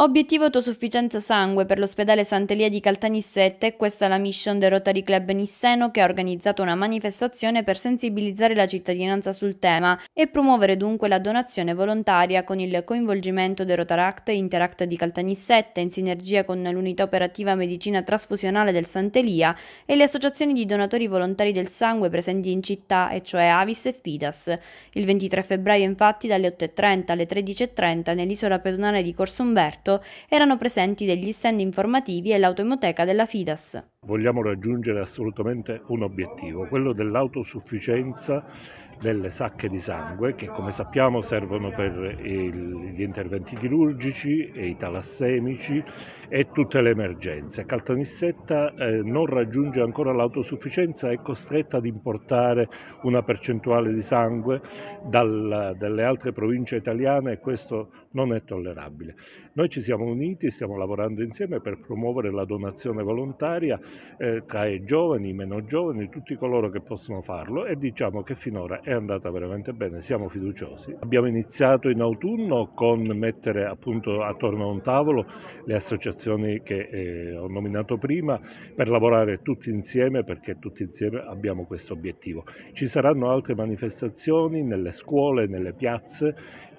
Obiettivo autosufficienza sangue per l'ospedale Sant'Elia di Caltanissette, questa è la mission del Rotary Club Nisseno che ha organizzato una manifestazione per sensibilizzare la cittadinanza sul tema e promuovere dunque la donazione volontaria con il coinvolgimento del Rotaract e Interact di Caltanissette in sinergia con l'unità operativa medicina trasfusionale del Sant'Elia e le associazioni di donatori volontari del sangue presenti in città, e cioè Avis e Fidas. Il 23 febbraio infatti dalle 8.30 alle 13.30 nell'isola pedonale di Corso Umberto erano presenti degli stand informativi e l'automoteca della Fidas. Vogliamo raggiungere assolutamente un obiettivo, quello dell'autosufficienza delle sacche di sangue che come sappiamo servono per il, gli interventi chirurgici e i talassemici e tutte le emergenze. Caltanissetta eh, non raggiunge ancora l'autosufficienza, è costretta ad importare una percentuale di sangue dal, dalle altre province italiane e questo non è tollerabile. Noi ci siamo uniti, stiamo lavorando insieme per promuovere la donazione volontaria eh, tra i giovani, i meno giovani, tutti coloro che possono farlo e diciamo che finora è andata veramente bene, siamo fiduciosi. Abbiamo iniziato in autunno con mettere appunto attorno a un tavolo le associazioni che eh, ho nominato prima per lavorare tutti insieme perché tutti insieme abbiamo questo obiettivo. Ci saranno altre manifestazioni nelle scuole, nelle piazze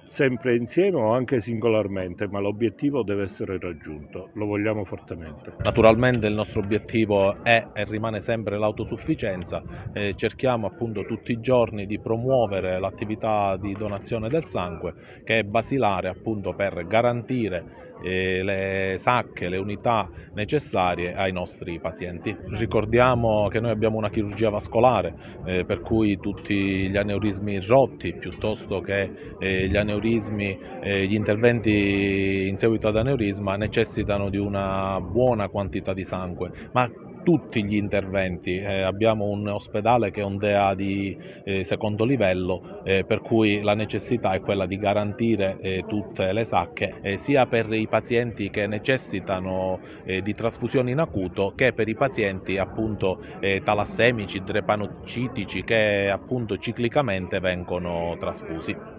sempre insieme o anche singolarmente, ma l'obiettivo deve essere raggiunto, lo vogliamo fortemente. Naturalmente il nostro obiettivo è e rimane sempre l'autosufficienza, eh, cerchiamo appunto tutti i giorni di promuovere l'attività di donazione del sangue che è basilare appunto per garantire eh, le sacche, le unità necessarie ai nostri pazienti. Ricordiamo che noi abbiamo una chirurgia vascolare eh, per cui tutti gli aneurismi rotti piuttosto che eh, gli aneurismi aneurismi, eh, gli interventi in seguito ad aneurisma necessitano di una buona quantità di sangue, ma tutti gli interventi. Eh, abbiamo un ospedale che è un DEA di eh, secondo livello, eh, per cui la necessità è quella di garantire eh, tutte le sacche, eh, sia per i pazienti che necessitano eh, di trasfusioni in acuto che per i pazienti appunto talassemici, drepanocitici che appunto ciclicamente vengono trasfusi.